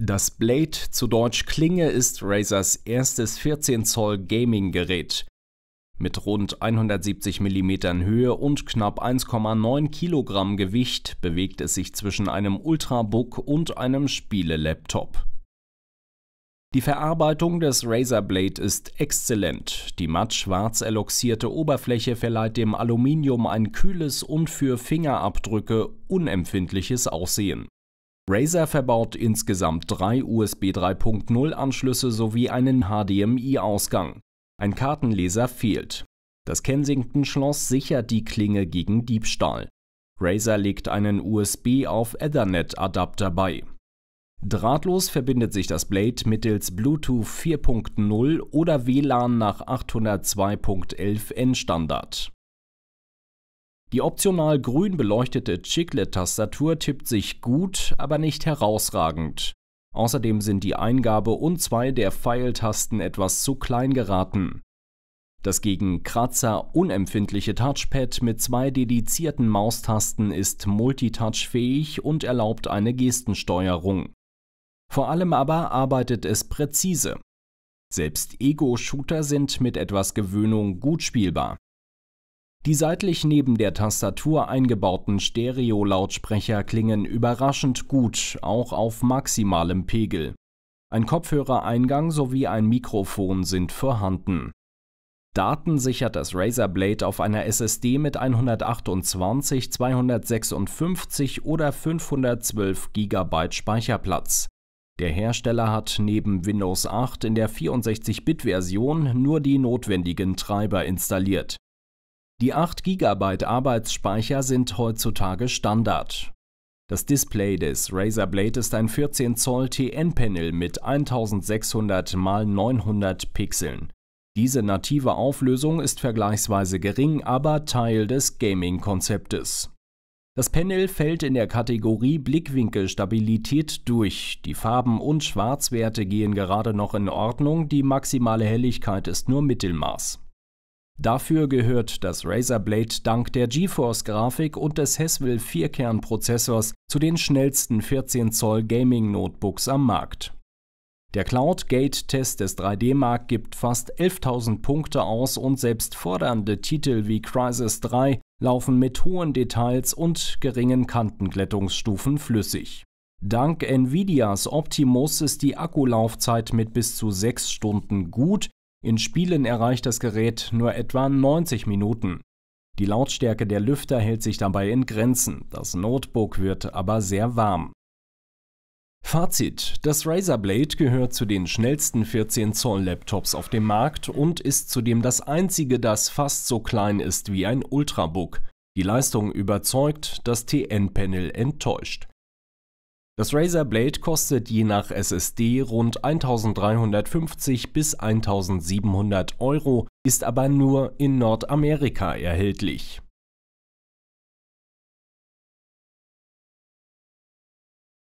Das Blade zu Deutsch Klinge ist Razers erstes 14 Zoll Gaming-Gerät. Mit rund 170 mm Höhe und knapp 1,9 kg Gewicht bewegt es sich zwischen einem Ultrabook und einem Spiele-Laptop. Die Verarbeitung des Razer Blade ist exzellent. Die matt schwarz eloxierte Oberfläche verleiht dem Aluminium ein kühles und für Fingerabdrücke unempfindliches Aussehen. Razer verbaut insgesamt drei USB 3.0 Anschlüsse sowie einen HDMI-Ausgang. Ein Kartenleser fehlt. Das Kensington Schloss sichert die Klinge gegen Diebstahl. Razer legt einen USB auf Ethernet Adapter bei. Drahtlos verbindet sich das Blade mittels Bluetooth 4.0 oder WLAN nach 802.11n Standard. Die optional grün beleuchtete Chiclet-Tastatur tippt sich gut, aber nicht herausragend. Außerdem sind die Eingabe und zwei der Pfeiltasten etwas zu klein geraten. Das gegen Kratzer unempfindliche Touchpad mit zwei dedizierten Maustasten ist multitouch-fähig und erlaubt eine Gestensteuerung. Vor allem aber arbeitet es präzise. Selbst Ego-Shooter sind mit etwas Gewöhnung gut spielbar. Die seitlich neben der Tastatur eingebauten Stereo-Lautsprecher klingen überraschend gut, auch auf maximalem Pegel. Ein Kopfhörereingang sowie ein Mikrofon sind vorhanden. Daten sichert das Razer Blade auf einer SSD mit 128, 256 oder 512 GB Speicherplatz. Der Hersteller hat neben Windows 8 in der 64-Bit-Version nur die notwendigen Treiber installiert. Die 8 GB Arbeitsspeicher sind heutzutage Standard. Das Display des Razer Blade ist ein 14 Zoll TN-Panel mit 1600 x 900 Pixeln. Diese native Auflösung ist vergleichsweise gering, aber Teil des Gaming-Konzeptes. Das Panel fällt in der Kategorie Blickwinkelstabilität durch. Die Farben und Schwarzwerte gehen gerade noch in Ordnung, die maximale Helligkeit ist nur Mittelmaß. Dafür gehört das Razer Blade dank der GeForce-Grafik und des Haswell 4-Kern-Prozessors zu den schnellsten 14 Zoll Gaming-Notebooks am Markt. Der Cloud-Gate-Test des 3D-Markt gibt fast 11.000 Punkte aus und selbst fordernde Titel wie Crysis 3 laufen mit hohen Details und geringen Kantenglättungsstufen flüssig. Dank Nvidias Optimus ist die Akkulaufzeit mit bis zu 6 Stunden gut, in Spielen erreicht das Gerät nur etwa 90 Minuten. Die Lautstärke der Lüfter hält sich dabei in Grenzen, das Notebook wird aber sehr warm. Fazit: Das Razer Blade gehört zu den schnellsten 14 Zoll Laptops auf dem Markt und ist zudem das einzige, das fast so klein ist wie ein Ultrabook. Die Leistung überzeugt, das TN-Panel enttäuscht. Das Razer Blade kostet je nach SSD rund 1350 bis 1700 Euro, ist aber nur in Nordamerika erhältlich